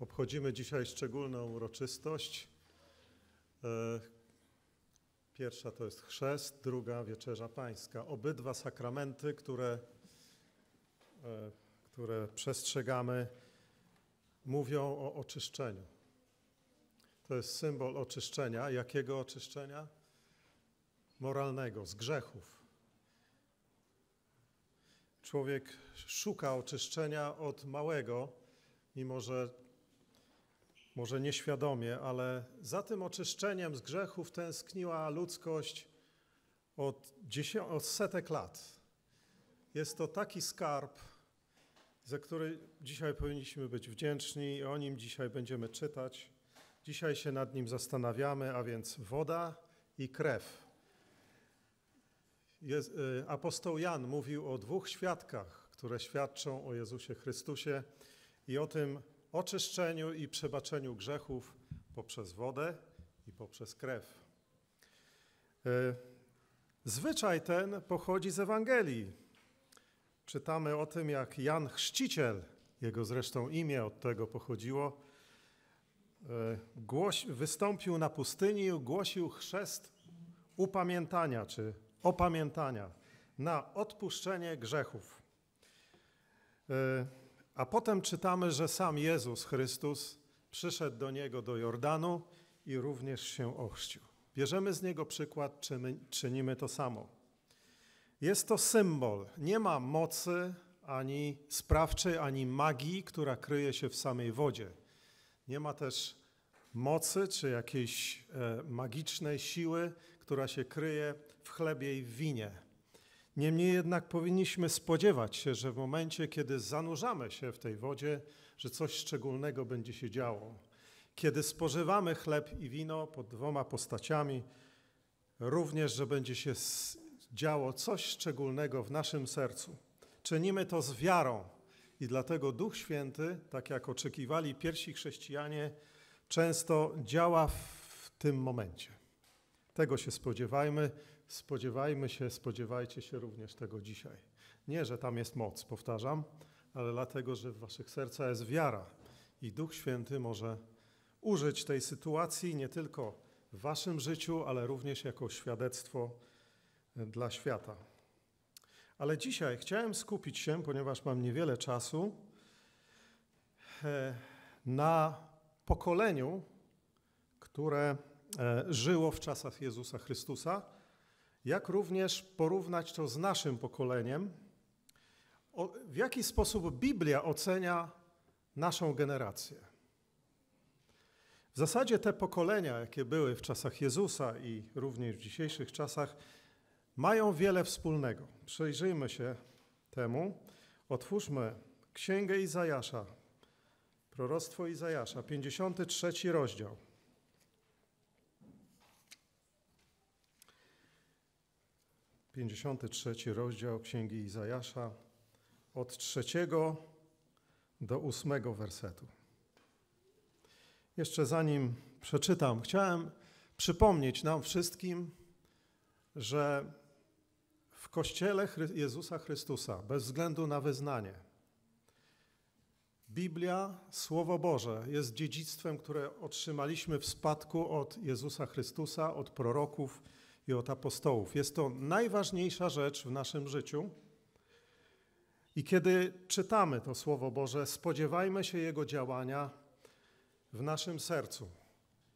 Obchodzimy dzisiaj szczególną uroczystość. E, pierwsza to jest chrzest, druga wieczerza pańska. Obydwa sakramenty, które, e, które przestrzegamy, mówią o oczyszczeniu. To jest symbol oczyszczenia. Jakiego oczyszczenia? Moralnego, z grzechów. Człowiek szuka oczyszczenia od małego, mimo że może nieświadomie, ale za tym oczyszczeniem z grzechów tęskniła ludzkość od, od setek lat. Jest to taki skarb, za który dzisiaj powinniśmy być wdzięczni i o nim dzisiaj będziemy czytać. Dzisiaj się nad nim zastanawiamy, a więc woda i krew. Jest, y, apostoł Jan mówił o dwóch świadkach, które świadczą o Jezusie Chrystusie i o tym, oczyszczeniu i przebaczeniu grzechów poprzez wodę i poprzez krew. E, zwyczaj ten pochodzi z Ewangelii. Czytamy o tym, jak Jan Chrzciciel, jego zresztą imię od tego pochodziło, e, wystąpił na pustyni i ogłosił chrzest upamiętania czy opamiętania na odpuszczenie grzechów. E, a potem czytamy, że sam Jezus Chrystus przyszedł do niego do Jordanu i również się ochrzcił. Bierzemy z niego przykład, czynimy to samo. Jest to symbol. Nie ma mocy ani sprawczej, ani magii, która kryje się w samej wodzie. Nie ma też mocy czy jakiejś e, magicznej siły, która się kryje w chlebie i w winie. Niemniej jednak powinniśmy spodziewać się, że w momencie, kiedy zanurzamy się w tej wodzie, że coś szczególnego będzie się działo. Kiedy spożywamy chleb i wino pod dwoma postaciami, również, że będzie się działo coś szczególnego w naszym sercu. Czynimy to z wiarą i dlatego Duch Święty, tak jak oczekiwali pierwsi chrześcijanie, często działa w tym momencie. Tego się spodziewajmy. Spodziewajmy się, spodziewajcie się również tego dzisiaj. Nie, że tam jest moc, powtarzam, ale dlatego, że w waszych sercach jest wiara i Duch Święty może użyć tej sytuacji nie tylko w waszym życiu, ale również jako świadectwo e, dla świata. Ale dzisiaj chciałem skupić się, ponieważ mam niewiele czasu, e, na pokoleniu, które e, żyło w czasach Jezusa Chrystusa jak również porównać to z naszym pokoleniem, w jaki sposób Biblia ocenia naszą generację. W zasadzie te pokolenia, jakie były w czasach Jezusa i również w dzisiejszych czasach, mają wiele wspólnego. Przyjrzyjmy się temu. Otwórzmy Księgę Izajasza, proroctwo Izajasza, 53 rozdział. 53 rozdział Księgi Izajasza od trzeciego do ósmego wersetu. Jeszcze zanim przeczytam, chciałem przypomnieć nam wszystkim, że w Kościele Jezusa Chrystusa, bez względu na wyznanie, Biblia, Słowo Boże jest dziedzictwem, które otrzymaliśmy w spadku od Jezusa Chrystusa, od proroków, i od apostołów. Jest to najważniejsza rzecz w naszym życiu. I kiedy czytamy to Słowo Boże, spodziewajmy się Jego działania w naszym sercu.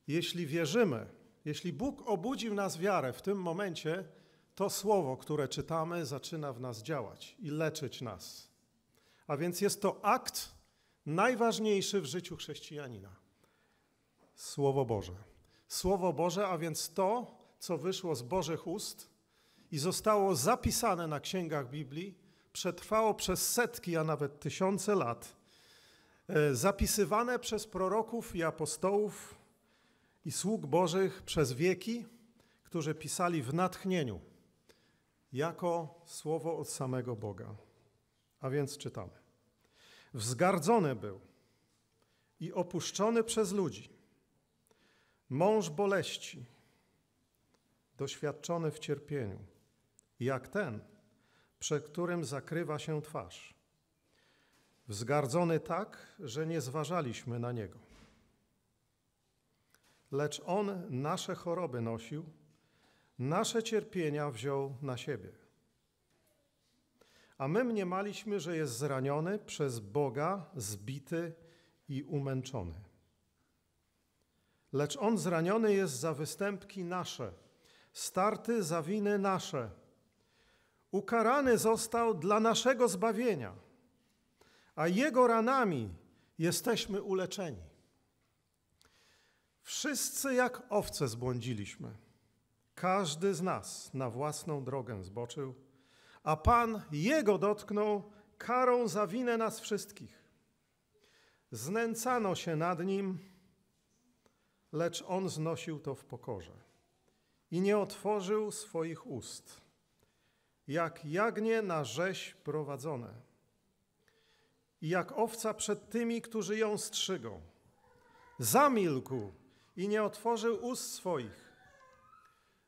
Jeśli wierzymy, jeśli Bóg obudzi w nas wiarę w tym momencie, to Słowo, które czytamy, zaczyna w nas działać i leczyć nas. A więc jest to akt najważniejszy w życiu chrześcijanina. Słowo Boże. Słowo Boże, a więc to, co wyszło z Bożych ust i zostało zapisane na księgach Biblii, przetrwało przez setki, a nawet tysiące lat, e, zapisywane przez proroków i apostołów i sług Bożych przez wieki, którzy pisali w natchnieniu, jako słowo od samego Boga. A więc czytamy. Wzgardzony był i opuszczony przez ludzi, mąż boleści doświadczony w cierpieniu, jak ten, przed którym zakrywa się twarz, wzgardzony tak, że nie zważaliśmy na niego. Lecz on nasze choroby nosił, nasze cierpienia wziął na siebie. A my mniemaliśmy, że jest zraniony przez Boga, zbity i umęczony. Lecz on zraniony jest za występki nasze starty za winy nasze. Ukarany został dla naszego zbawienia, a Jego ranami jesteśmy uleczeni. Wszyscy jak owce zbłądziliśmy. Każdy z nas na własną drogę zboczył, a Pan Jego dotknął karą za winę nas wszystkich. Znęcano się nad Nim, lecz On znosił to w pokorze i nie otworzył swoich ust, jak jagnie na rzeź prowadzone i jak owca przed tymi, którzy ją strzygą. Zamilkł i nie otworzył ust swoich.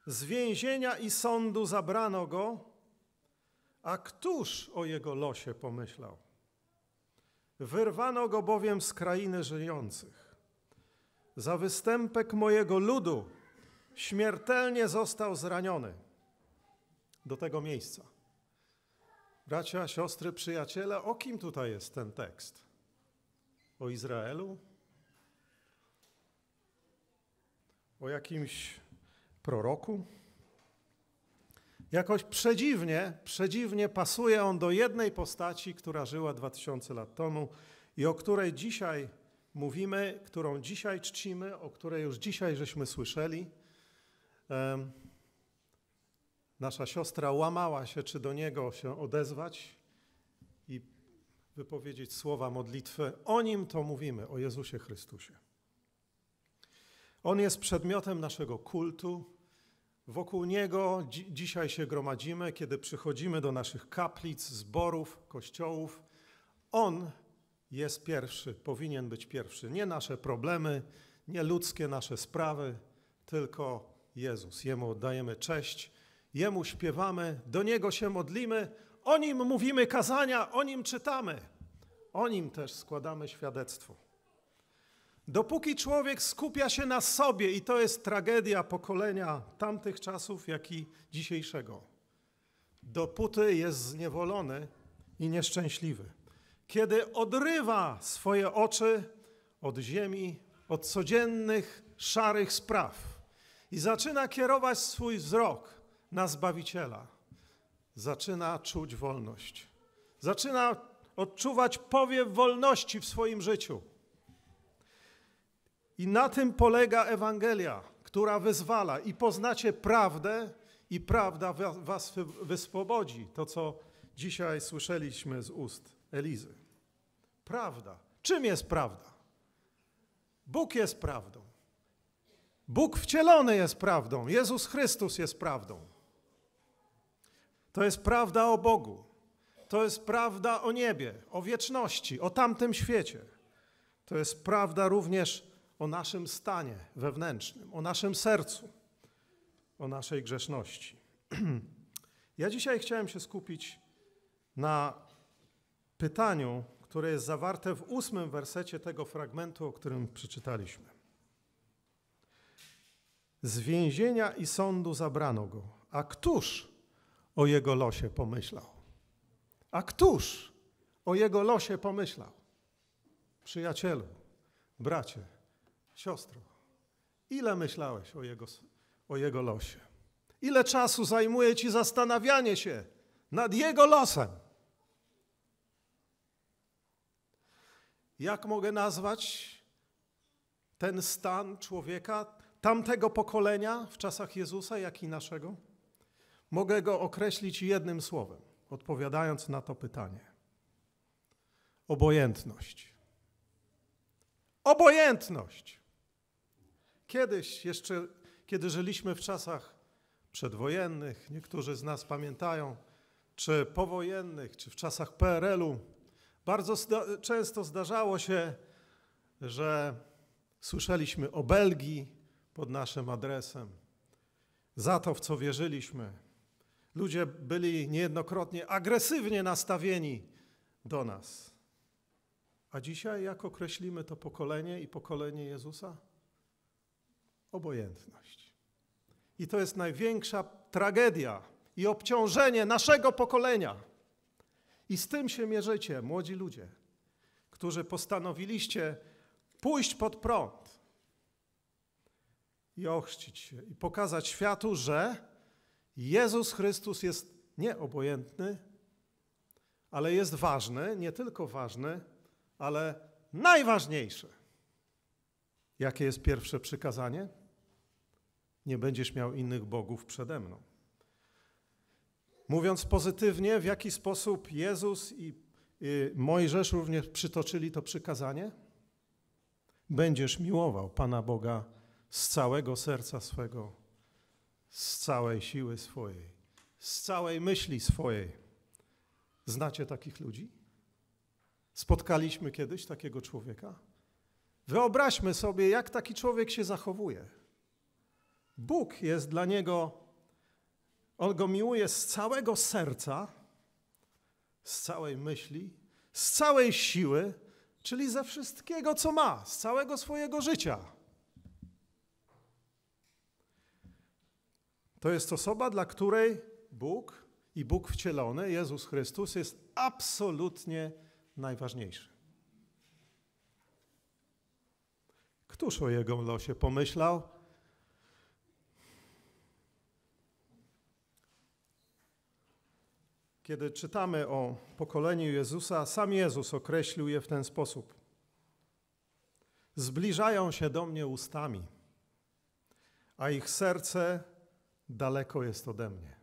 Z więzienia i sądu zabrano go, a któż o jego losie pomyślał? Wyrwano go bowiem z krainy żyjących. Za występek mojego ludu śmiertelnie został zraniony do tego miejsca. Bracia, siostry, przyjaciele, o kim tutaj jest ten tekst? O Izraelu? O jakimś proroku? Jakoś przedziwnie, przedziwnie pasuje on do jednej postaci, która żyła 2000 lat temu i o której dzisiaj mówimy, którą dzisiaj czcimy, o której już dzisiaj żeśmy słyszeli nasza siostra łamała się, czy do niego się odezwać i wypowiedzieć słowa modlitwy. O nim to mówimy, o Jezusie Chrystusie. On jest przedmiotem naszego kultu. Wokół niego dzi dzisiaj się gromadzimy, kiedy przychodzimy do naszych kaplic, zborów, kościołów. On jest pierwszy, powinien być pierwszy. Nie nasze problemy, nie ludzkie nasze sprawy, tylko Jezus. Jemu oddajemy cześć, Jemu śpiewamy, do Niego się modlimy, o Nim mówimy kazania, o Nim czytamy, o Nim też składamy świadectwo. Dopóki człowiek skupia się na sobie, i to jest tragedia pokolenia tamtych czasów, jak i dzisiejszego, dopóty jest zniewolony i nieszczęśliwy. Kiedy odrywa swoje oczy od ziemi, od codziennych, szarych spraw i zaczyna kierować swój wzrok na Zbawiciela. Zaczyna czuć wolność. Zaczyna odczuwać powiew wolności w swoim życiu. I na tym polega Ewangelia, która wyzwala i poznacie prawdę i prawda was wyswobodzi. To, co dzisiaj słyszeliśmy z ust Elizy. Prawda. Czym jest prawda? Bóg jest prawdą. Bóg wcielony jest prawdą, Jezus Chrystus jest prawdą. To jest prawda o Bogu, to jest prawda o niebie, o wieczności, o tamtym świecie. To jest prawda również o naszym stanie wewnętrznym, o naszym sercu, o naszej grzeszności. Ja dzisiaj chciałem się skupić na pytaniu, które jest zawarte w ósmym wersecie tego fragmentu, o którym przeczytaliśmy. Z więzienia i sądu zabrano go. A któż o jego losie pomyślał? A któż o jego losie pomyślał? Przyjacielu, bracie, siostro, ile myślałeś o jego, o jego losie? Ile czasu zajmuje ci zastanawianie się nad jego losem? Jak mogę nazwać ten stan człowieka, tamtego pokolenia w czasach Jezusa, jak i naszego? Mogę go określić jednym słowem, odpowiadając na to pytanie. Obojętność. Obojętność. Kiedyś, jeszcze kiedy żyliśmy w czasach przedwojennych, niektórzy z nas pamiętają, czy powojennych, czy w czasach PRL-u, bardzo zda często zdarzało się, że słyszeliśmy o Belgii, pod naszym adresem. Za to, w co wierzyliśmy. Ludzie byli niejednokrotnie agresywnie nastawieni do nas. A dzisiaj, jak określimy to pokolenie i pokolenie Jezusa? Obojętność. I to jest największa tragedia i obciążenie naszego pokolenia. I z tym się mierzycie, młodzi ludzie, którzy postanowiliście pójść pod prąd i ochrzcić się i pokazać światu, że Jezus Chrystus jest nieobojętny, ale jest ważny, nie tylko ważny, ale najważniejszy. Jakie jest pierwsze przykazanie? Nie będziesz miał innych bogów przede mną. Mówiąc pozytywnie, w jaki sposób Jezus i, y, Mojżesz również przytoczyli to przykazanie? Będziesz miłował Pana Boga z całego serca swego, z całej siły swojej, z całej myśli swojej. Znacie takich ludzi? Spotkaliśmy kiedyś takiego człowieka? Wyobraźmy sobie, jak taki człowiek się zachowuje. Bóg jest dla niego, on go miłuje z całego serca, z całej myśli, z całej siły, czyli ze wszystkiego, co ma, z całego swojego życia. To jest osoba, dla której Bóg i Bóg wcielony, Jezus Chrystus, jest absolutnie najważniejszy. Któż o jego losie pomyślał? Kiedy czytamy o pokoleniu Jezusa, sam Jezus określił je w ten sposób. Zbliżają się do mnie ustami, a ich serce daleko jest ode mnie.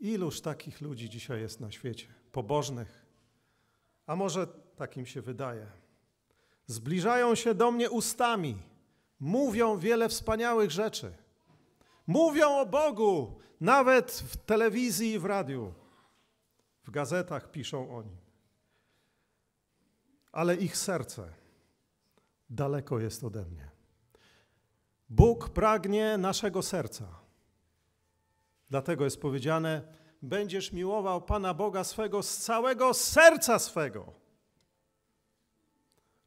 Iluż takich ludzi dzisiaj jest na świecie, pobożnych, a może takim się wydaje. Zbliżają się do mnie ustami, mówią wiele wspaniałych rzeczy. Mówią o Bogu, nawet w telewizji i w radiu. W gazetach piszą o nim. Ale ich serce daleko jest ode mnie. Bóg pragnie naszego serca. Dlatego jest powiedziane, będziesz miłował Pana Boga swego z całego serca swego.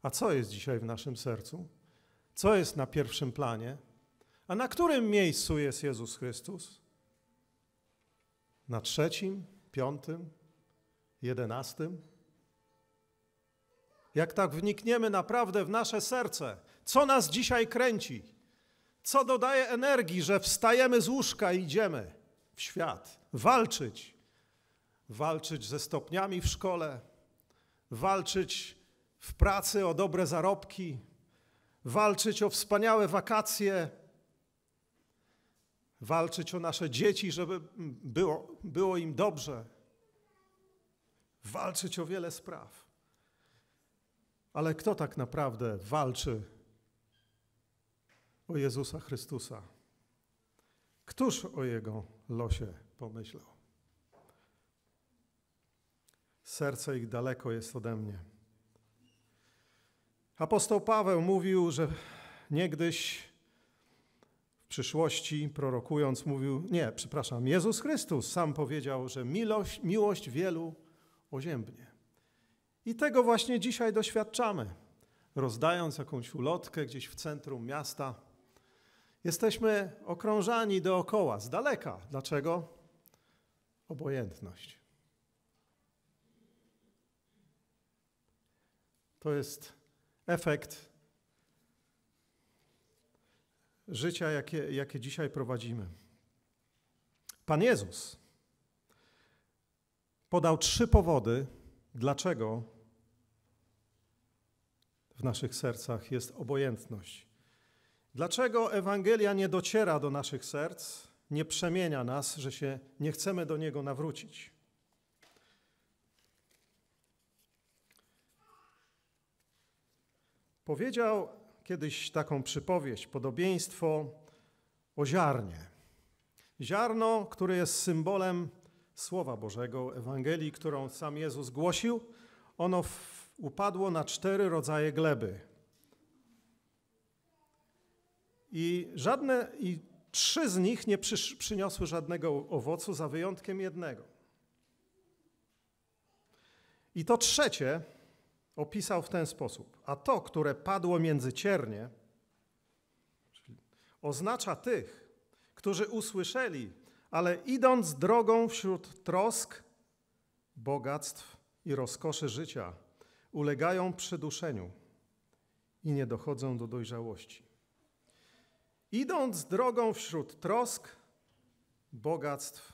A co jest dzisiaj w naszym sercu? Co jest na pierwszym planie? A na którym miejscu jest Jezus Chrystus? Na trzecim, piątym, jedenastym? Jak tak wnikniemy naprawdę w nasze serce, co nas dzisiaj kręci? co dodaje energii, że wstajemy z łóżka i idziemy w świat, walczyć. Walczyć ze stopniami w szkole, walczyć w pracy o dobre zarobki, walczyć o wspaniałe wakacje, walczyć o nasze dzieci, żeby było, było im dobrze, walczyć o wiele spraw. Ale kto tak naprawdę walczy o Jezusa Chrystusa. Któż o jego losie pomyślał? Serce ich daleko jest ode mnie. Apostoł Paweł mówił, że niegdyś w przyszłości, prorokując, mówił, nie, przepraszam, Jezus Chrystus sam powiedział, że miłość, miłość wielu oziębnie. I tego właśnie dzisiaj doświadczamy, rozdając jakąś ulotkę gdzieś w centrum miasta Jesteśmy okrążani dookoła, z daleka. Dlaczego? Obojętność. To jest efekt życia, jakie, jakie dzisiaj prowadzimy. Pan Jezus podał trzy powody, dlaczego w naszych sercach jest obojętność. Dlaczego Ewangelia nie dociera do naszych serc, nie przemienia nas, że się nie chcemy do niego nawrócić? Powiedział kiedyś taką przypowieść, podobieństwo o ziarnie. Ziarno, które jest symbolem Słowa Bożego, Ewangelii, którą sam Jezus głosił, ono upadło na cztery rodzaje gleby. I żadne, i trzy z nich nie przy, przyniosły żadnego owocu, za wyjątkiem jednego. I to trzecie opisał w ten sposób. A to, które padło między ciernie, oznacza tych, którzy usłyszeli, ale idąc drogą wśród trosk, bogactw i rozkoszy życia, ulegają przyduszeniu i nie dochodzą do dojrzałości idąc drogą wśród trosk, bogactw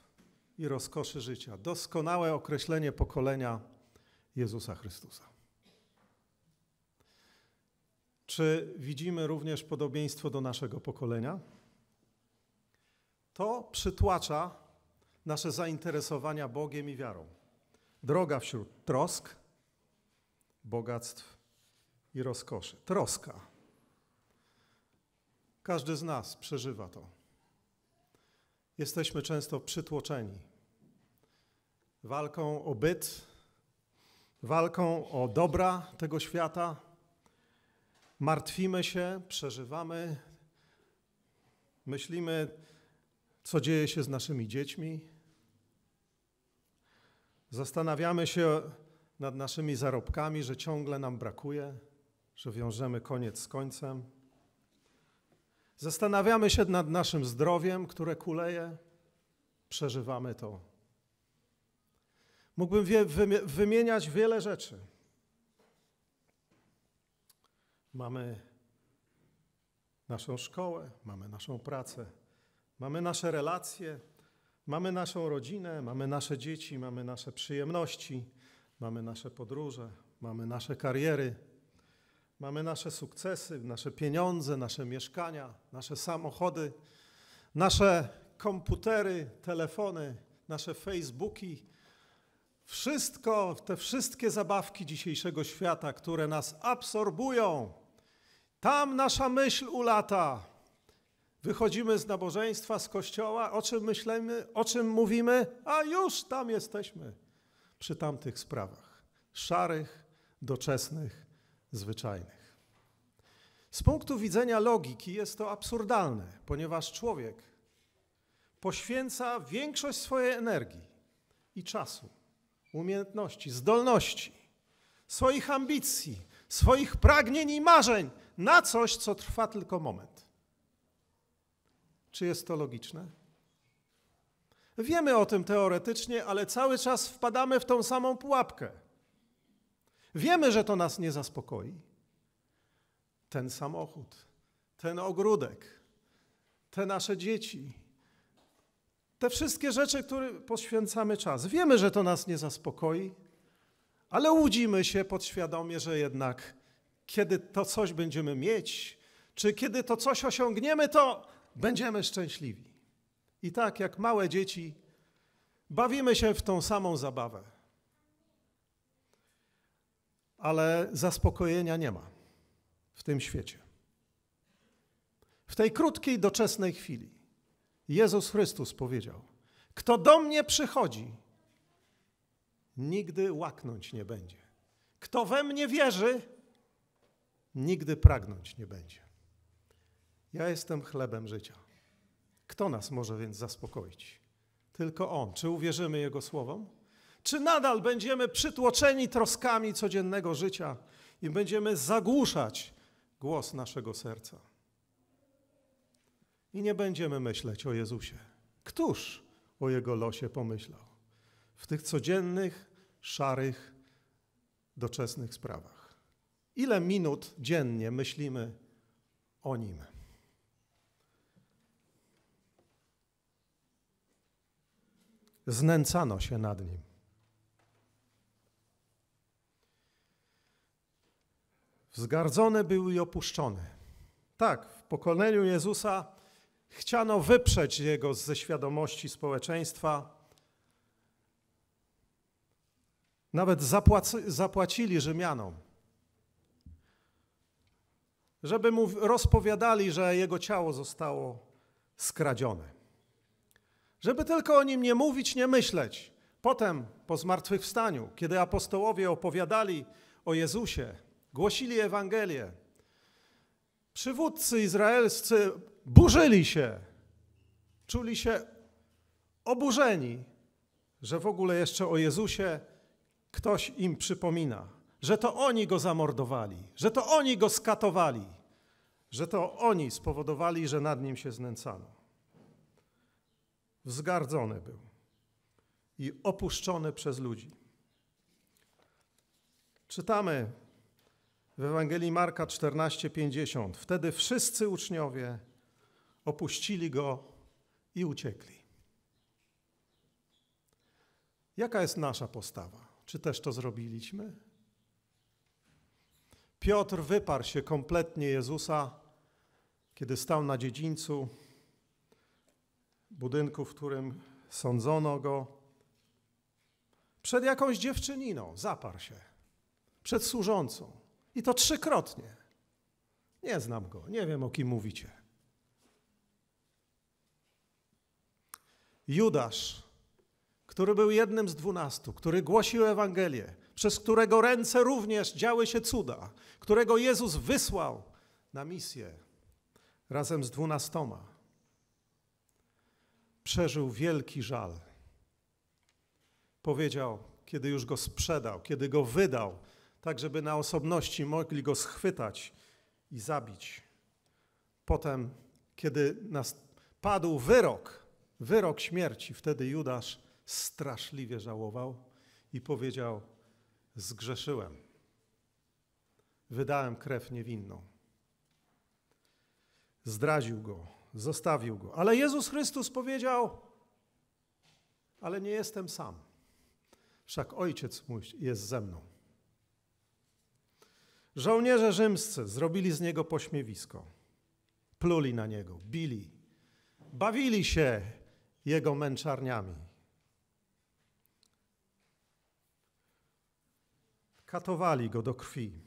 i rozkoszy życia. Doskonałe określenie pokolenia Jezusa Chrystusa. Czy widzimy również podobieństwo do naszego pokolenia? To przytłacza nasze zainteresowania Bogiem i wiarą. Droga wśród trosk, bogactw i rozkoszy. Troska każdy z nas przeżywa to. Jesteśmy często przytłoczeni walką o byt, walką o dobra tego świata. Martwimy się, przeżywamy, myślimy, co dzieje się z naszymi dziećmi. Zastanawiamy się nad naszymi zarobkami, że ciągle nam brakuje, że wiążemy koniec z końcem. Zastanawiamy się nad naszym zdrowiem, które kuleje, przeżywamy to. Mógłbym wymieniać wiele rzeczy. Mamy naszą szkołę, mamy naszą pracę, mamy nasze relacje, mamy naszą rodzinę, mamy nasze dzieci, mamy nasze przyjemności, mamy nasze podróże, mamy nasze kariery Mamy nasze sukcesy, nasze pieniądze, nasze mieszkania, nasze samochody, nasze komputery, telefony, nasze Facebooki. Wszystko, te wszystkie zabawki dzisiejszego świata, które nas absorbują. Tam nasza myśl ulata. Wychodzimy z nabożeństwa, z kościoła, o czym myślimy, o czym mówimy, a już tam jesteśmy przy tamtych sprawach. Szarych, doczesnych, zwyczajnych. Z punktu widzenia logiki jest to absurdalne, ponieważ człowiek poświęca większość swojej energii i czasu, umiejętności, zdolności, swoich ambicji, swoich pragnień i marzeń na coś, co trwa tylko moment. Czy jest to logiczne? Wiemy o tym teoretycznie, ale cały czas wpadamy w tą samą pułapkę. Wiemy, że to nas nie zaspokoi. Ten samochód, ten ogródek, te nasze dzieci, te wszystkie rzeczy, które poświęcamy czas. Wiemy, że to nas nie zaspokoi, ale łudzimy się podświadomie, że jednak kiedy to coś będziemy mieć, czy kiedy to coś osiągniemy, to będziemy szczęśliwi. I tak jak małe dzieci, bawimy się w tą samą zabawę ale zaspokojenia nie ma w tym świecie. W tej krótkiej, doczesnej chwili Jezus Chrystus powiedział: Kto do mnie przychodzi, nigdy łaknąć nie będzie. Kto we mnie wierzy, nigdy pragnąć nie będzie. Ja jestem chlebem życia. Kto nas może więc zaspokoić? Tylko On. Czy uwierzymy Jego słowom? Czy nadal będziemy przytłoczeni troskami codziennego życia i będziemy zagłuszać głos naszego serca? I nie będziemy myśleć o Jezusie. Któż o jego losie pomyślał? W tych codziennych, szarych, doczesnych sprawach. Ile minut dziennie myślimy o nim? znęcano się nad nim. Wzgardzony był i opuszczony. Tak, w pokoleniu Jezusa chciano wyprzeć Jego ze świadomości społeczeństwa. Nawet zapłacili Rzymianom, żeby mu rozpowiadali, że jego ciało zostało skradzione. Żeby tylko o nim nie mówić, nie myśleć. Potem, po zmartwychwstaniu, kiedy apostołowie opowiadali o Jezusie, głosili Ewangelię. Przywódcy izraelscy burzyli się, czuli się oburzeni, że w ogóle jeszcze o Jezusie ktoś im przypomina, że to oni go zamordowali, że to oni go skatowali, że to oni spowodowali, że nad nim się znęcano. Wzgardzony był i opuszczony przez ludzi. Czytamy w Ewangelii Marka 14:50. Wtedy wszyscy uczniowie opuścili go i uciekli. Jaka jest nasza postawa? Czy też to zrobiliśmy? Piotr wyparł się kompletnie Jezusa, kiedy stał na dziedzińcu budynku, w którym sądzono go. Przed jakąś dziewczyniną zaparł się, przed służącą. I to trzykrotnie. Nie znam go, nie wiem o kim mówicie. Judasz, który był jednym z dwunastu, który głosił Ewangelię, przez którego ręce również działy się cuda, którego Jezus wysłał na misję razem z dwunastoma, przeżył wielki żal. Powiedział, kiedy już go sprzedał, kiedy go wydał, tak żeby na osobności mogli go schwytać i zabić. Potem, kiedy padł wyrok, wyrok śmierci, wtedy Judasz straszliwie żałował i powiedział: Zgrzeszyłem. Wydałem krew niewinną. Zdradził go, zostawił go. Ale Jezus Chrystus powiedział: Ale nie jestem sam. Wszak ojciec mój jest ze mną. Żołnierze rzymscy zrobili z niego pośmiewisko. Pluli na niego, bili, bawili się jego męczarniami. Katowali go do krwi.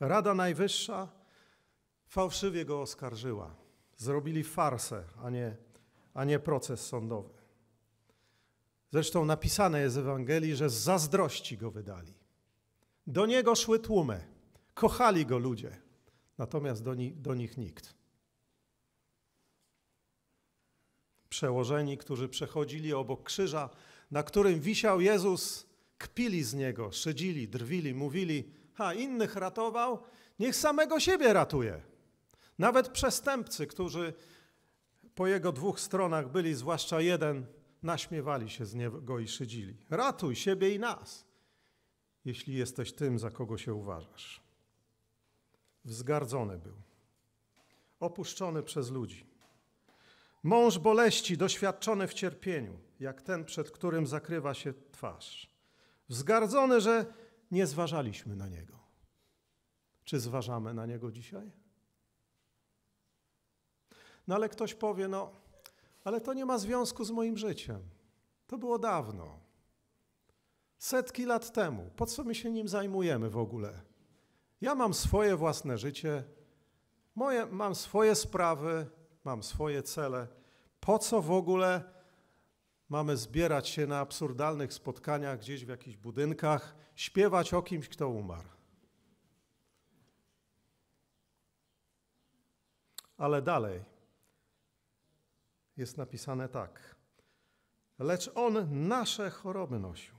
Rada Najwyższa fałszywie go oskarżyła. Zrobili farsę, a nie, a nie proces sądowy. Zresztą napisane jest w Ewangelii, że z zazdrości go wydali. Do niego szły tłumy. Kochali go ludzie, natomiast do, ni do nich nikt. Przełożeni, którzy przechodzili obok krzyża, na którym wisiał Jezus, kpili z niego, szydzili, drwili, mówili: Ha, innych ratował, niech samego siebie ratuje. Nawet przestępcy, którzy po jego dwóch stronach byli, zwłaszcza jeden, naśmiewali się z niego i szydzili. Ratuj siebie i nas, jeśli jesteś tym, za kogo się uważasz. Wzgardzony był, opuszczony przez ludzi. Mąż boleści, doświadczony w cierpieniu, jak ten, przed którym zakrywa się twarz. Wzgardzony, że nie zważaliśmy na niego. Czy zważamy na niego dzisiaj? No ale ktoś powie, no, ale to nie ma związku z moim życiem. To było dawno. Setki lat temu. Po co my się nim zajmujemy w ogóle? Ja mam swoje własne życie, moje, mam swoje sprawy, mam swoje cele. Po co w ogóle mamy zbierać się na absurdalnych spotkaniach gdzieś w jakichś budynkach, śpiewać o kimś, kto umarł? Ale dalej jest napisane tak. Lecz on nasze choroby nosił,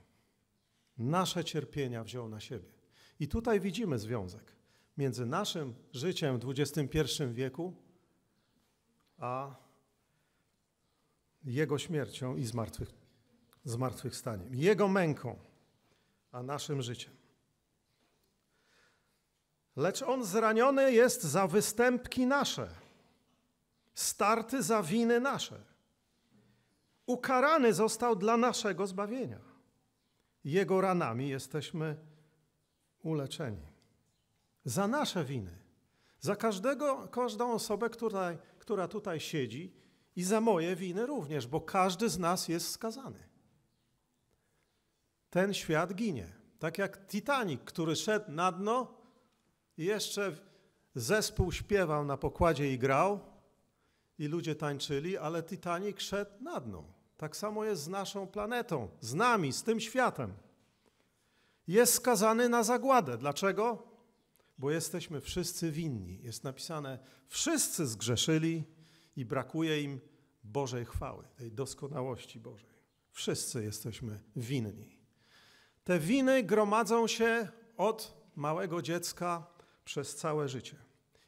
nasze cierpienia wziął na siebie. I tutaj widzimy związek między naszym życiem w XXI wieku a Jego śmiercią i zmartwych, zmartwychwstaniem, Jego męką, a naszym życiem. Lecz On zraniony jest za występki nasze, starty za winy nasze. Ukarany został dla naszego zbawienia. Jego ranami jesteśmy uleczeni. Za nasze winy, za każdego, każdą osobę, która, która tutaj siedzi i za moje winy również, bo każdy z nas jest skazany. Ten świat ginie. Tak jak Titanic, który szedł na dno i jeszcze zespół śpiewał na pokładzie i grał i ludzie tańczyli, ale Titanic szedł na dno. Tak samo jest z naszą planetą, z nami, z tym światem jest skazany na zagładę. Dlaczego? Bo jesteśmy wszyscy winni. Jest napisane, wszyscy zgrzeszyli i brakuje im Bożej chwały, tej doskonałości Bożej. Wszyscy jesteśmy winni. Te winy gromadzą się od małego dziecka przez całe życie.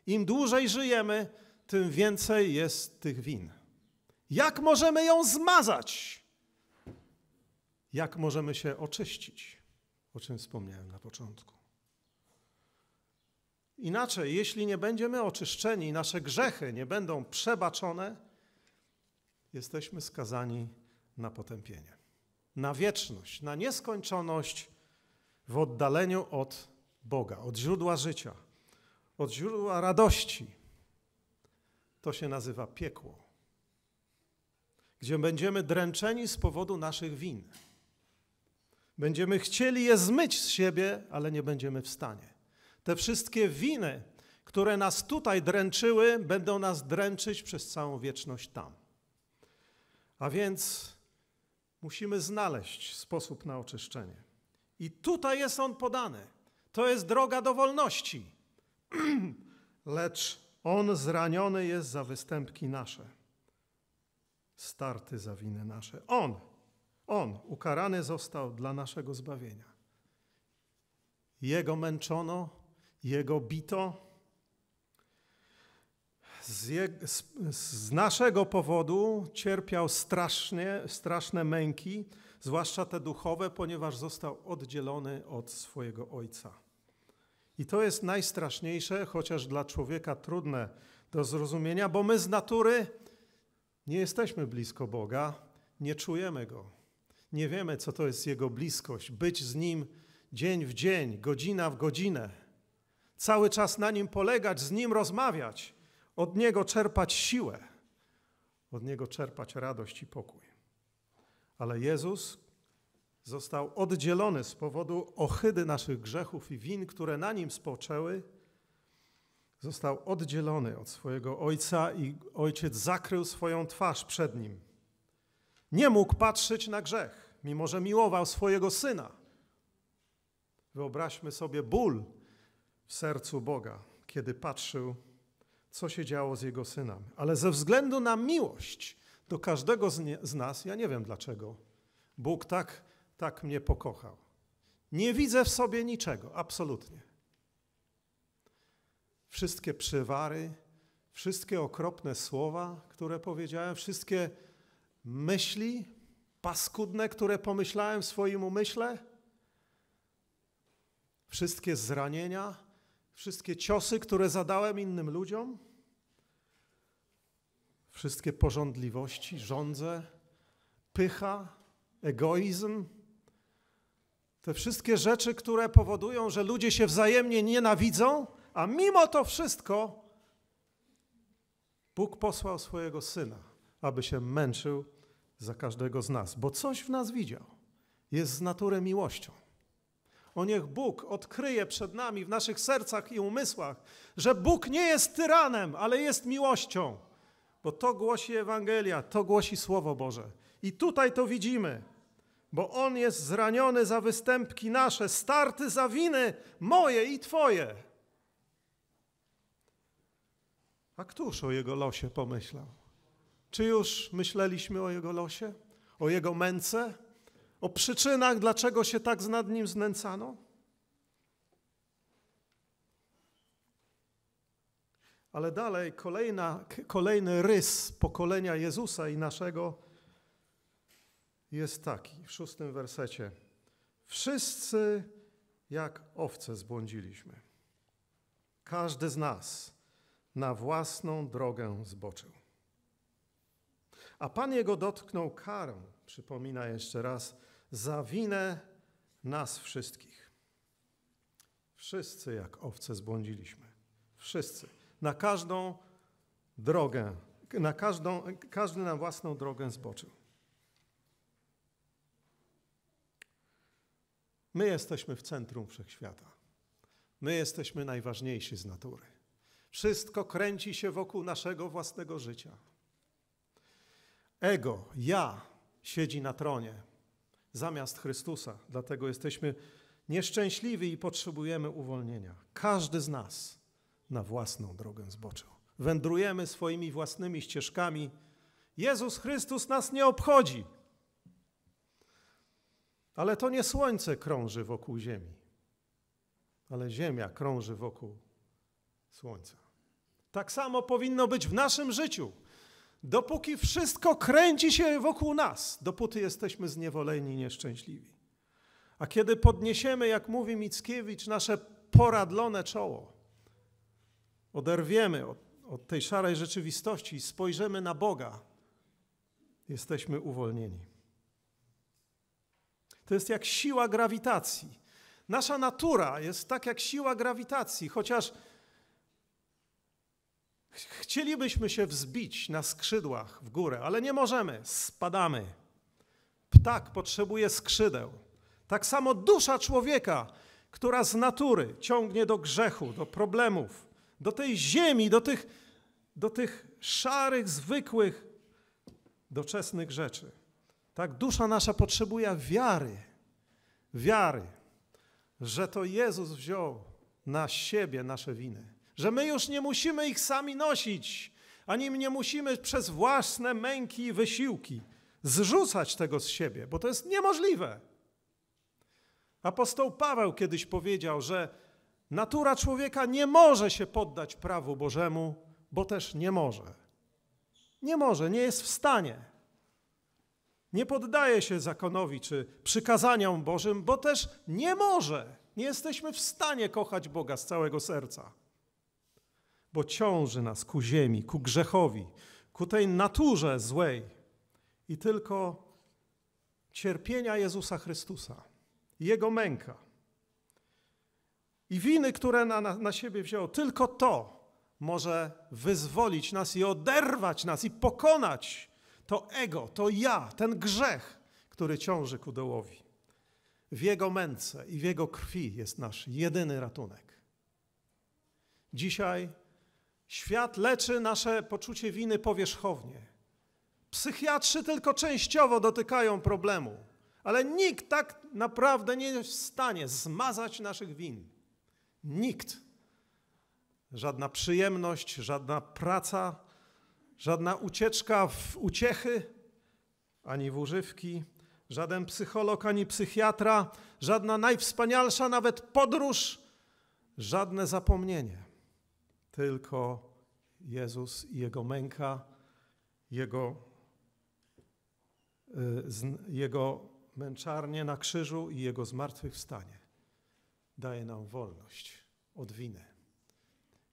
Im dłużej żyjemy, tym więcej jest tych win. Jak możemy ją zmazać? Jak możemy się oczyścić? o czym wspomniałem na początku. Inaczej, jeśli nie będziemy oczyszczeni, nasze grzechy nie będą przebaczone, jesteśmy skazani na potępienie, na wieczność, na nieskończoność w oddaleniu od Boga, od źródła życia, od źródła radości. To się nazywa piekło, gdzie będziemy dręczeni z powodu naszych win. Będziemy chcieli je zmyć z siebie, ale nie będziemy w stanie. Te wszystkie winy, które nas tutaj dręczyły, będą nas dręczyć przez całą wieczność tam. A więc musimy znaleźć sposób na oczyszczenie. I tutaj jest on podany. To jest droga do wolności. Lecz on zraniony jest za występki nasze, starty za winy nasze. On on ukarany został dla naszego zbawienia. Jego męczono, jego bito. Z, je, z, z, naszego powodu cierpiał strasznie, straszne męki, zwłaszcza te duchowe, ponieważ został oddzielony od swojego ojca. I to jest najstraszniejsze, chociaż dla człowieka trudne do zrozumienia, bo my z natury nie jesteśmy blisko Boga, nie czujemy go. Nie wiemy, co to jest Jego bliskość. Być z Nim dzień w dzień, godzina w godzinę. Cały czas na Nim polegać, z Nim rozmawiać, od Niego czerpać siłę, od Niego czerpać radość i pokój. Ale Jezus został oddzielony z powodu ohydy naszych grzechów i win, które na Nim spoczęły. Został oddzielony od swojego Ojca i Ojciec zakrył swoją twarz przed Nim. Nie mógł patrzeć na grzech mimo że miłował swojego syna. Wyobraźmy sobie ból w sercu Boga, kiedy patrzył, co się działo z jego synem. Ale ze względu na miłość do każdego z, nie, z nas, ja nie wiem dlaczego, Bóg tak, tak mnie pokochał. Nie widzę w sobie niczego, absolutnie. Wszystkie przywary, wszystkie okropne słowa, które powiedziałem, wszystkie myśli paskudne, które pomyślałem w swoim umyśle? Wszystkie zranienia, wszystkie ciosy, które zadałem innym ludziom? Wszystkie porządliwości, żądze, pycha, egoizm? Te wszystkie rzeczy, które powodują, że ludzie się wzajemnie nienawidzą, a mimo to wszystko Bóg posłał swojego syna, aby się męczył za każdego z nas, bo coś w nas widział. Jest z natury miłością. O niech Bóg odkryje przed nami w naszych sercach i umysłach, że Bóg nie jest tyranem, ale jest miłością. Bo to głosi Ewangelia, to głosi Słowo Boże. I tutaj to widzimy, bo On jest zraniony za występki nasze, starty za winy moje i Twoje. A któż o Jego losie pomyślał? Czy już myśleliśmy o jego losie, o jego męce, o przyczynach, dlaczego się tak nad nim znęcano? Ale dalej kolejna, kolejny rys pokolenia Jezusa i naszego jest taki w szóstym wersecie. Wszyscy jak owce zbłądziliśmy. Każdy z nas na własną drogę zboczył. A Pan jego dotknął karą, przypomina jeszcze raz, za winę nas wszystkich. Wszyscy jak owce zbłądziliśmy. Wszyscy. Na każdą drogę, na każdą, każdy na własną drogę zboczył. My jesteśmy w centrum wszechświata. My jesteśmy najważniejsi z natury. Wszystko kręci się wokół naszego własnego życia ego, ja siedzi na tronie zamiast Chrystusa. Dlatego jesteśmy nieszczęśliwi i potrzebujemy uwolnienia. Każdy z nas na własną drogę zboczył. Wędrujemy swoimi własnymi ścieżkami. Jezus Chrystus nas nie obchodzi. Ale to nie słońce krąży wokół Ziemi, ale Ziemia krąży wokół Słońca. Tak samo powinno być w naszym życiu. Dopóki wszystko kręci się wokół nas, dopóty jesteśmy zniewoleni i nieszczęśliwi. A kiedy podniesiemy, jak mówi Mickiewicz, nasze poradlone czoło, oderwiemy od, od tej szarej rzeczywistości spojrzymy na Boga, jesteśmy uwolnieni. To jest jak siła grawitacji. Nasza natura jest tak jak siła grawitacji, chociaż Chcielibyśmy się wzbić na skrzydłach w górę, ale nie możemy, spadamy. Ptak potrzebuje skrzydeł. Tak samo dusza człowieka, która z natury ciągnie do grzechu, do problemów, do tej ziemi, do tych, do tych szarych, zwykłych, doczesnych rzeczy. Tak dusza nasza potrzebuje wiary, wiary, że to Jezus wziął na siebie nasze winy że my już nie musimy ich sami nosić, ani nie musimy przez własne męki i wysiłki zrzucać tego z siebie, bo to jest niemożliwe. Apostoł Paweł kiedyś powiedział, że natura człowieka nie może się poddać prawu Bożemu, bo też nie może. Nie może, nie jest w stanie. Nie poddaje się zakonowi czy przykazaniom Bożym, bo też nie może. Nie jesteśmy w stanie kochać Boga z całego serca bo ciąży nas ku ziemi, ku grzechowi, ku tej naturze złej i tylko cierpienia Jezusa Chrystusa, Jego męka i winy, które na, na, na siebie wziął, tylko to może wyzwolić nas i oderwać nas i pokonać to ego, to ja, ten grzech, który ciąży ku dołowi. W Jego męce i w Jego krwi jest nasz jedyny ratunek. Dzisiaj Świat leczy nasze poczucie winy powierzchownie. Psychiatrzy tylko częściowo dotykają problemu, ale nikt tak naprawdę nie jest w stanie zmazać naszych win. Nikt. Żadna przyjemność, żadna praca, żadna ucieczka w uciechy, ani w używki, żaden psycholog, ani psychiatra, żadna najwspanialsza nawet podróż, żadne zapomnienie tylko Jezus i Jego męka, Jego, y, Jego męczarnie na krzyżu i Jego zmartwychwstanie daje nam wolność od winy.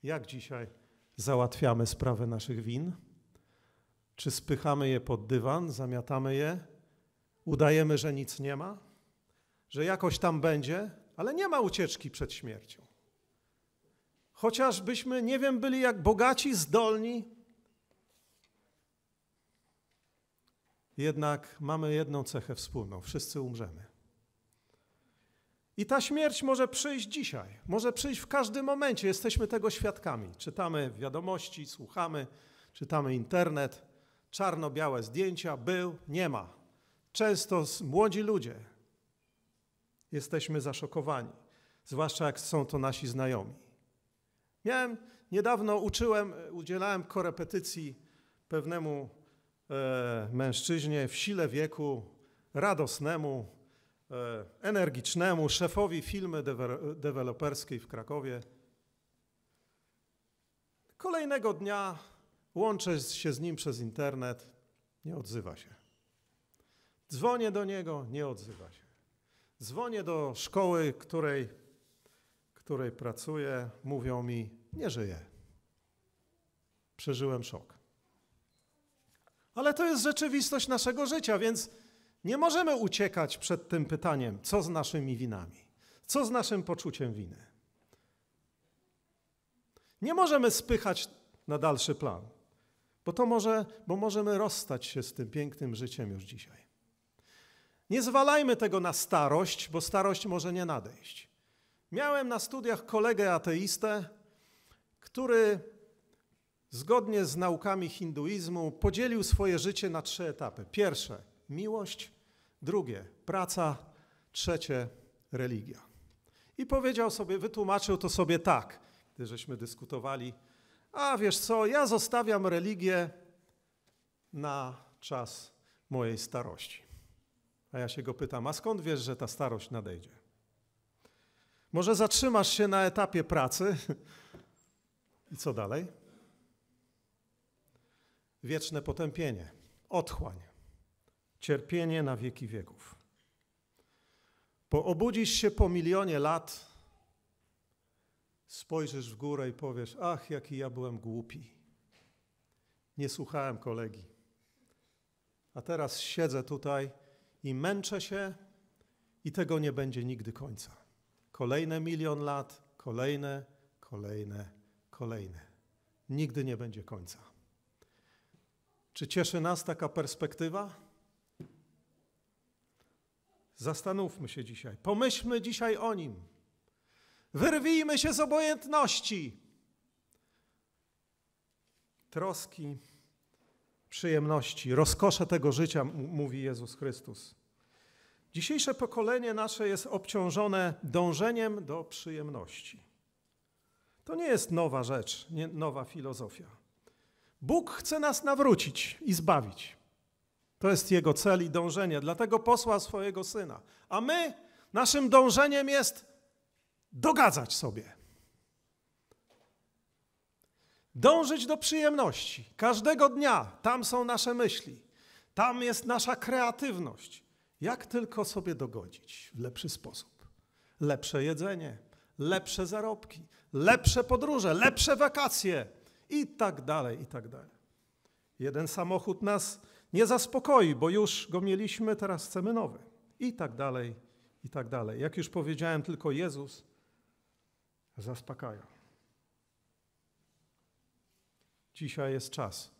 Jak dzisiaj załatwiamy sprawę naszych win? Czy spychamy je pod dywan, zamiatamy je, udajemy, że nic nie ma, że jakoś tam będzie, ale nie ma ucieczki przed śmiercią. Chociażbyśmy, nie wiem, byli jak bogaci, zdolni, jednak mamy jedną cechę wspólną: wszyscy umrzemy. I ta śmierć może przyjść dzisiaj, może przyjść w każdym momencie. Jesteśmy tego świadkami. Czytamy wiadomości, słuchamy, czytamy internet, czarno-białe zdjęcia, był, nie ma. Często młodzi ludzie jesteśmy zaszokowani, zwłaszcza jak są to nasi znajomi. Miałem, niedawno uczyłem, udzielałem korepetycji pewnemu e, mężczyźnie w sile wieku, radosnemu, e, energicznemu, szefowi firmy deweloperskiej w Krakowie. Kolejnego dnia łączę się z nim przez internet, nie odzywa się. Dzwonię do niego, nie odzywa się. Dzwonię do szkoły, której której pracuję, mówią mi, nie żyję. Przeżyłem szok. Ale to jest rzeczywistość naszego życia, więc nie możemy uciekać przed tym pytaniem, co z naszymi winami, co z naszym poczuciem winy. Nie możemy spychać na dalszy plan, bo to może, bo możemy rozstać się z tym pięknym życiem już dzisiaj. Nie zwalajmy tego na starość, bo starość może nie nadejść. Miałem na studiach kolegę ateistę, który zgodnie z naukami hinduizmu podzielił swoje życie na trzy etapy. Pierwsze miłość, drugie praca, trzecie religia. I powiedział sobie, wytłumaczył to sobie tak, gdy żeśmy dyskutowali, a wiesz co, ja zostawiam religię na czas mojej starości. A ja się go pytam, a skąd wiesz, że ta starość nadejdzie? Może zatrzymasz się na etapie pracy i co dalej? Wieczne potępienie, otchłań, cierpienie na wieki wieków. Bo obudzisz się po milionie lat, spojrzysz w górę i powiesz: Ach, jaki ja byłem głupi. Nie słuchałem kolegi. A teraz siedzę tutaj i męczę się, i tego nie będzie nigdy końca. Kolejne milion lat, kolejne, kolejne, kolejne. Nigdy nie będzie końca. Czy cieszy nas taka perspektywa? Zastanówmy się dzisiaj. Pomyślmy dzisiaj o nim. Wyrwijmy się z obojętności, troski, przyjemności, rozkosze tego życia, mówi Jezus Chrystus. Dzisiejsze pokolenie nasze jest obciążone dążeniem do przyjemności. To nie jest nowa rzecz, nie nowa filozofia. Bóg chce nas nawrócić i zbawić. To jest Jego cel i dążenie, dlatego posła swojego syna. A my, naszym dążeniem jest dogadzać sobie. Dążyć do przyjemności. Każdego dnia tam są nasze myśli, tam jest nasza kreatywność jak tylko sobie dogodzić w lepszy sposób. Lepsze jedzenie, lepsze zarobki, lepsze podróże, lepsze wakacje i tak dalej, i tak dalej. Jeden samochód nas nie zaspokoi, bo już go mieliśmy, teraz chcemy nowy. I tak dalej, i tak dalej. Jak już powiedziałem, tylko Jezus zaspokaja. Dzisiaj jest czas,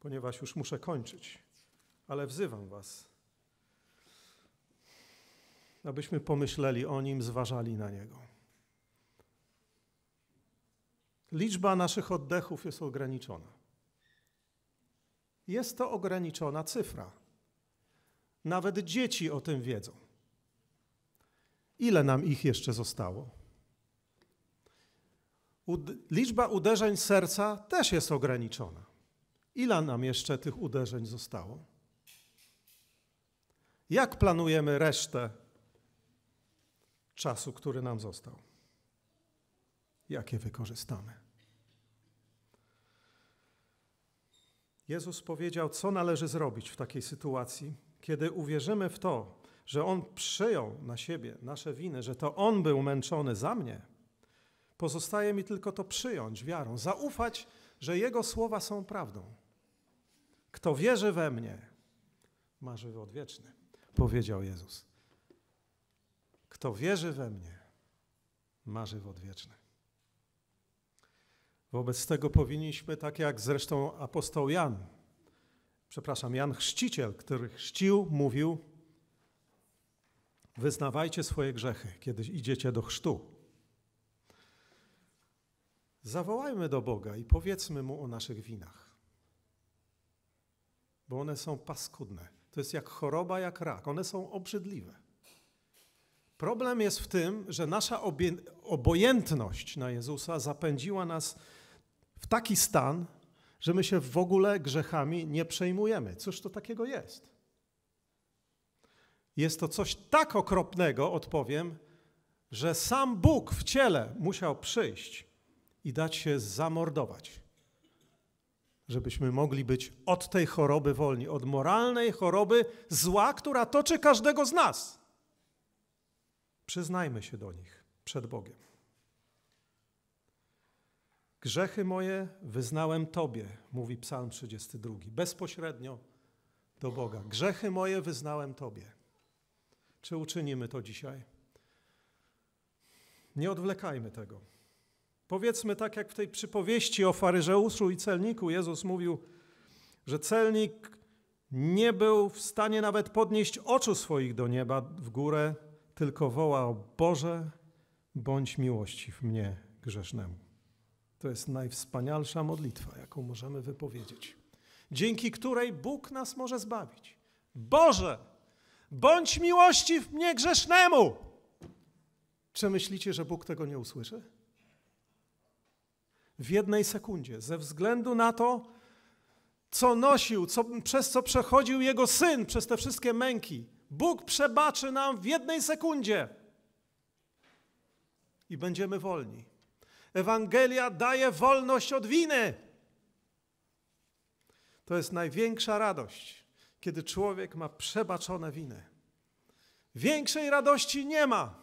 ponieważ już muszę kończyć, ale wzywam Was abyśmy pomyśleli o nim, zważali na niego. Liczba naszych oddechów jest ograniczona. Jest to ograniczona cyfra. Nawet dzieci o tym wiedzą. Ile nam ich jeszcze zostało? liczba uderzeń serca też jest ograniczona. Ile nam jeszcze tych uderzeń zostało? Jak planujemy resztę czasu, który nam został. Jakie wykorzystamy? Jezus powiedział, co należy zrobić w takiej sytuacji, kiedy uwierzymy w to, że On przyjął na siebie nasze winy, że to On był męczony za mnie. Pozostaje mi tylko to przyjąć wiarą, zaufać, że Jego słowa są prawdą. Kto wierzy we mnie, ma żywot odwieczny, powiedział Jezus. Kto wierzy we mnie, ma żywot wieczny. Wobec tego powinniśmy, tak jak zresztą apostoł Jan, przepraszam, Jan Chrzciciel, który chrzcił, mówił, wyznawajcie swoje grzechy, kiedy idziecie do chrztu. Zawołajmy do Boga i powiedzmy Mu o naszych winach, bo one są paskudne. To jest jak choroba, jak rak. One są obrzydliwe. Problem jest w tym, że nasza obojętność na Jezusa zapędziła nas w taki stan, że my się w ogóle grzechami nie przejmujemy. Cóż to takiego jest? Jest to coś tak okropnego, odpowiem, że sam Bóg w ciele musiał przyjść i dać się zamordować, żebyśmy mogli być od tej choroby wolni, od moralnej choroby zła, która toczy każdego z nas. Przyznajmy się do nich przed Bogiem. Grzechy moje wyznałem Tobie, mówi Psalm 32, bezpośrednio do Boga. Grzechy moje wyznałem Tobie. Czy uczynimy to dzisiaj? Nie odwlekajmy tego. Powiedzmy tak, jak w tej przypowieści o faryżeuszu i celniku. Jezus mówił, że celnik nie był w stanie nawet podnieść oczu swoich do nieba w górę, tylko wołał: Boże, bądź miłości w mnie grzesznemu. To jest najwspanialsza modlitwa, jaką możemy wypowiedzieć, dzięki której Bóg nas może zbawić. Boże, bądź miłości w mnie grzesznemu. Czy myślicie, że Bóg tego nie usłyszy? W jednej sekundzie, ze względu na to, co nosił, co, przez co przechodził jego syn, przez te wszystkie męki, Bóg przebaczy nam w jednej sekundzie i będziemy wolni. Ewangelia daje wolność od winy. To jest największa radość, kiedy człowiek ma przebaczone winy. Większej radości nie ma.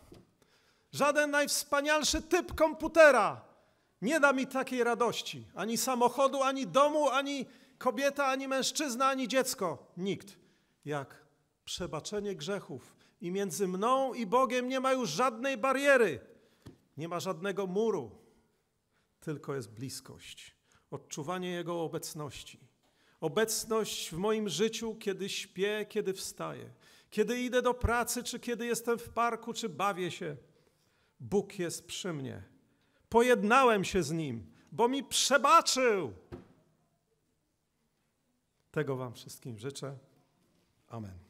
Żaden najwspanialszy typ komputera nie da mi takiej radości. Ani samochodu, ani domu, ani kobieta, ani mężczyzna, ani dziecko. Nikt. Jak przebaczenie grzechów. I między mną i Bogiem nie ma już żadnej bariery, nie ma żadnego muru, tylko jest bliskość, odczuwanie Jego obecności. Obecność w moim życiu, kiedy śpię, kiedy wstaję, kiedy idę do pracy, czy kiedy jestem w parku, czy bawię się. Bóg jest przy mnie. Pojednałem się z Nim, bo mi przebaczył. Tego Wam wszystkim życzę. Amen.